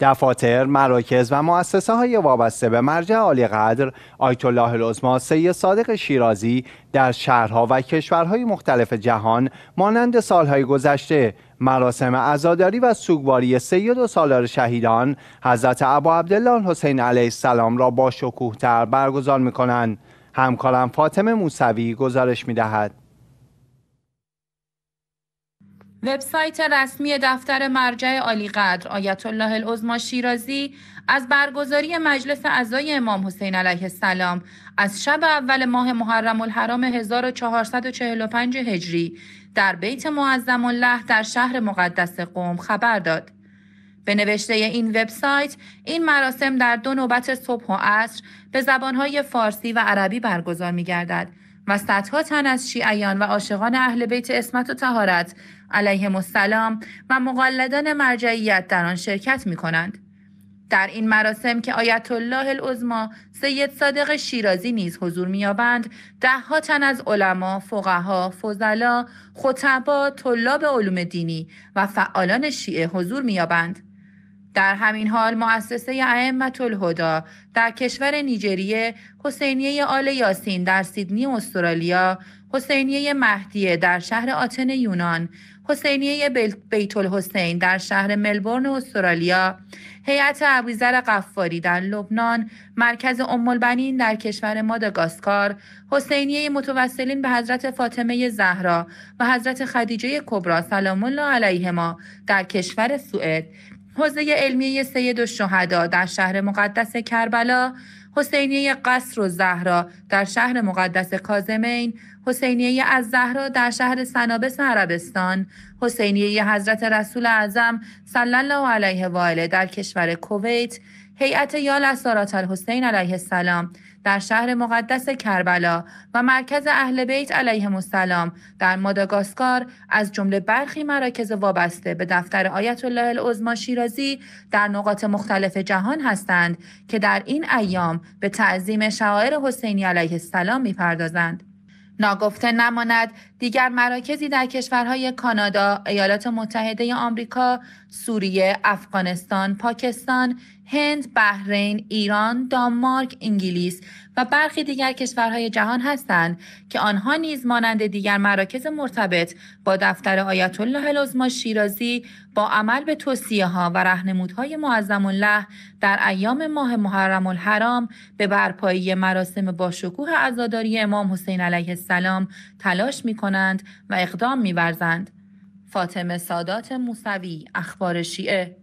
دفاتر، مراکز و مؤسسه های وابسته به مرجع عالی قدر آیت الله العظما صادق شیرازی در شهرها و کشورهای مختلف جهان مانند سالهای گذشته مراسم عزاداری و سوگواری سید و سالار شهیدان حضرت ابا عبدالله حسین علیه السلام را با شکوه تر برگزار می کنند. همکارم فاطمه موسوی گزارش می دهد. وبسایت رسمی دفتر مرجع عالیقدر آیت الله العظما شیرازی از برگزاری مجلس اعضای امام حسین علیه السلام از شب اول ماه محرم الحرام 1445 هجری در بیت معظم الله در شهر مقدس قوم خبر داد. به نوشته این وبسایت این مراسم در دو نوبت صبح و عصر به زبانهای فارسی و عربی برگزار می گردد و صدها تن از شیعیان و عاشقان اهل بیت اسمت و تهارت علیه السلام و مقلدان مرجعیت در آن شرکت می کنند. در این مراسم که آیت الله العظما سید صادق شیرازی نیز حضور می‌یابند دهها تن از علما فقها فضلا خطبا طلاب علوم دینی و فعالان شیعه حضور می‌یابند در همین حال مؤسسه ائمه الهدا در کشور نیجریه، حسینیه آل یاسین در سیدنی استرالیا، حسینیه مهدیه در شهر آتن یونان، حسینیه بیت الحسین در شهر ملبورن استرالیا، هیئت ابوذر قفاری در لبنان، مرکز ام البنین در کشور ماداگاسکار، حسینیه متوسلین به حضرت فاطمه زهرا و حضرت خدیجه کبرا سلام الله علیهما در کشور سوئد حوزه علمی سید شهدا در شهر مقدس کربلا حسینیه قصر و زهرا در شهر مقدس کازمین حسینیه از زهرا در شهر سنابس عربستان حسینیه حضرت رسول اعظم صلی الله علیه و آله در کشور کویت هیئت یال از سارات الحسین علیه السلام در شهر مقدس کربلا و مرکز اهل بیت علیه السلام در ماداگاسکار از جمله برخی مراکز وابسته به دفتر آیت الله العظما شیرازی در نقاط مختلف جهان هستند که در این ایام به تعظیم شاعر حسینی علیه السلام میپردازند. ناگفته نماند دیگر مراکزی در کشورهای کانادا، ایالات متحده آمریکا، سوریه، افغانستان، پاکستان، هند، بحرین، ایران، دانمارک، انگلیس و برخی دیگر کشورهای جهان هستند که آنها نیز مانند دیگر مراکز مرتبط با دفتر آیت الله لزما شیرازی با عمل به توصیه ها و رهنمودهای معظم الله در ایام ماه محرم الحرام به برپایی مراسم با شکوه عزاداری امام حسین علیه السلام السلام تلاش می کنند و اقدام می فاطمه سادات موسوی اخبار شیعه